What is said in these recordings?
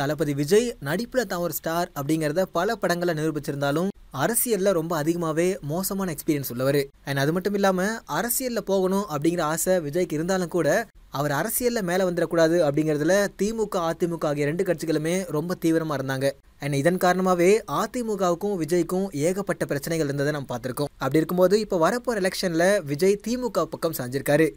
தளபதி விஜய் நடிப்பில் தான் ஒரு ஸ்டார் அப்படிங்கிறத பல படங்களை நிரூபிச்சிருந்தாலும் அரசியலில் ரொம்ப அதிகமாகவே மோசமான எக்ஸ்பீரியன்ஸ் உள்ளவர் அண்ட் அது மட்டும் இல்லாமல் அரசியலில் போகணும் அப்படிங்கிற ஆசை விஜய்க்கு இருந்தாலும் கூட அவர் அரசியலில் மேலே வந்துடக்கூடாது அப்படிங்கிறதுல திமுக அதிமுக ஆகிய ரெண்டு கட்சிகளுமே ரொம்ப தீவிரமாக இருந்தாங்க அண்ட் இதன் காரணமாகவே அதிமுகவுக்கும் விஜய்க்கும் ஏகப்பட்ட பிரச்சனைகள் இருந்ததை நம்ம பார்த்துருக்கோம் அப்படி இருக்கும்போது இப்போ வரப்போகிற எலெக்ஷனில் விஜய் திமுக பக்கம் சாஞ்சிருக்காரு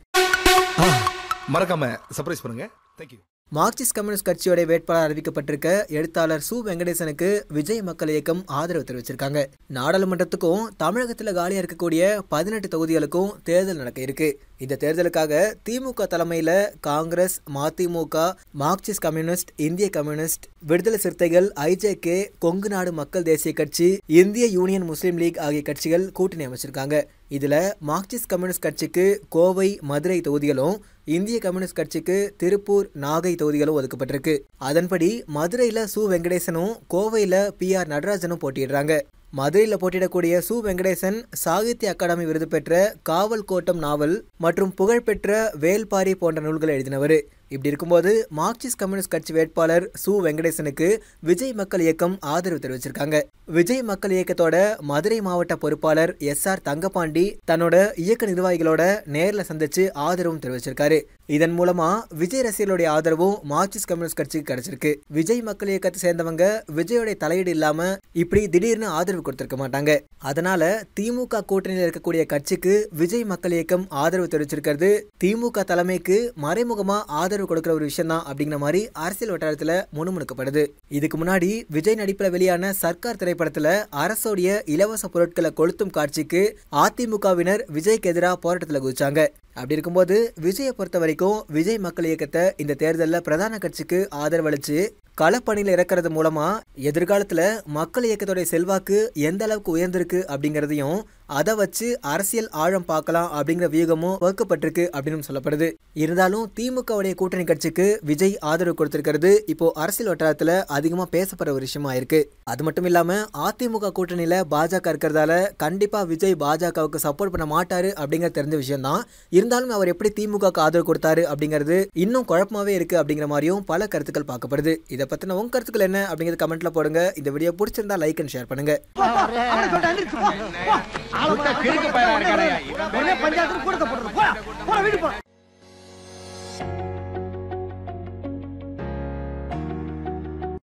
மறக்காம சர்ப்ரைஸ் பண்ணுங்க தேங்க்யூ மார்க்சிஸ்ட் கம்யூனிஸ்ட் கட்சியோட வேட்பாளர் அறிவிக்கப்பட்டிருக்க எழுத்தாளர் சு வெங்கடேசனுக்கு விஜய் மக்கள் இயக்கம் ஆதரவு தெரிவிச்சிருக்காங்க நாடாளுமன்றத்துக்கும் தமிழகத்தில் காலியாக இருக்கக்கூடிய பதினெட்டு தொகுதிகளுக்கும் தேர்தல் நடக்க இருக்கு இந்த தேர்தலுக்காக திமுக தலைமையில் காங்கிரஸ் மதிமுக மார்க்சிஸ்ட் கம்யூனிஸ்ட் இந்திய கம்யூனிஸ்ட் விடுதலை சிறுத்தைகள் ஐஜேகே கொங்கு நாடு மக்கள் தேசிய கட்சி இந்திய யூனியன் முஸ்லீம் லீக் ஆகிய கட்சிகள் கூட்டணி அமைச்சிருக்காங்க இதில் மார்க்சிஸ்ட் கம்யூனிஸ்ட் கட்சிக்கு கோவை மதுரை தொகுதிகளும் இந்திய கம்யூனிஸ்ட் கட்சிக்கு திருப்பூர் நாகை தொகுதிகளும் ஒதுக்கப்பட்டிருக்கு அதன்படி மதுரையில் சு வெங்கடேசனும் கோவையில் பி ஆர் நடராஜனும் போட்டியிடுறாங்க மதுரையில் போட்டியிடக்கூடிய சு வெங்கடேசன் சாகித்ய அகாடமி விருது பெற்ற காவல் கோட்டம் நாவல் மற்றும் புகழ்பெற்ற வேல்பாரி போன்ற நூல்களை எழுதினவர் இப்படி இருக்கும்போது மார்க்சிஸ்ட் கம்யூனிஸ்ட் கட்சி வேட்பாளர் சு வெங்கடேசனுக்கு விஜய் மக்கள் இயக்கம் ஆதரவு தெரிவிச்சிருக்காங்க விஜய் மக்கள் இயக்கத்தோட மதுரை மாவட்ட பொறுப்பாளர் எஸ் ஆர் தங்கபாண்டி தன்னோட இயக்க நிர்வாகிகளோட நேரில் சந்திச்சு ஆதரவும் தெரிவிச்சிருக்காரு இதன் மூலமா விஜய் ரசிகர்களுடைய ஆதரவும் மார்க்சிஸ்ட் கம்யூனிஸ்ட் கட்சிக்கு கிடைச்சிருக்கு விஜய் மக்கள் இயக்கத்தை சேர்ந்தவங்க விஜயோடைய தலையீடு இல்லாம இப்படி திடீர்னு ஆதரவு கொடுத்திருக்க மாட்டாங்க அதனால திமுக கூட்டணியில் இருக்கக்கூடிய கட்சிக்கு விஜய் மக்கள் இயக்கம் ஆதரவு தெரிவிச்சிருக்கிறது திமுக தலைமைக்கு மறைமுகமா ஆதரவு முன்னுரிமை கொடுக்கிற ஒரு விஷயம் தான் அப்படிங்கிற மாதிரி அரசியல் வட்டாரத்தில் முணுமுணுக்கப்படுது இதுக்கு முன்னாடி விஜய் நடிப்பில் வெளியான சர்க்கார் திரைப்படத்தில் அரசோடைய இலவச பொருட்களை கொளுத்தும் காட்சிக்கு அதிமுகவினர் விஜய்க்கு எதிராக போராட்டத்தில் குதிச்சாங்க அப்படி இருக்கும்போது விஜயை பொறுத்த வரைக்கும் விஜய் மக்கள் இயக்கத்தை இந்த தேர்தலில் பிரதான கட்சிக்கு ஆதரவளிச்சு களப்பணியில் இறக்கிறது மூலமாக எதிர்காலத்தில் மக்கள் இயக்கத்துடைய செல்வாக்கு எந்த அளவுக்கு உயர்ந்திருக்கு அப்படிங்கிறதையும் அதை வச்சு அரசியல் ஆழம் பார்க்கலாம் அப்படிங்கிற வியூகமும் வகுக்கப்பட்டிருக்கு அப்படின்னு சொல்லப்படுது இருந்தாலும் திமுகவுடைய கூட்டணி கட்சிக்கு விஜய் ஆதரவு கொடுத்திருக்கிறது இப்போ அரசியல் வட்டாரத்தில் அதிகமாக பேசப்படுற ஒரு விஷயமா இருக்கு அது மட்டும் இல்லாமல் அதிமுக கூட்டணியில் பாஜக இருக்கிறதால கண்டிப்பாக விஜய் பாஜகவுக்கு சப்போர்ட் பண்ண மாட்டாரு அப்படிங்கிறது தெரிஞ்ச விஷயம்தான் இருந்தாலும் அவர் எப்படி திமுகவுக்கு ஆதரவு கொடுத்தாரு அப்படிங்கிறது இன்னும் குழப்பமாகவே இருக்கு அப்படிங்கிற மாதிரியும் பல கருத்துக்கள் பார்க்கப்படுது இதை இதை பற்றின உங்க கருத்துக்கள் என்ன அப்படிங்கிறது கமெண்ட்டில் போடுங்க இந்த வீடியோ பிடிச்சிருந்தா லைக் அண்ட் ஷேர் பண்ணுங்க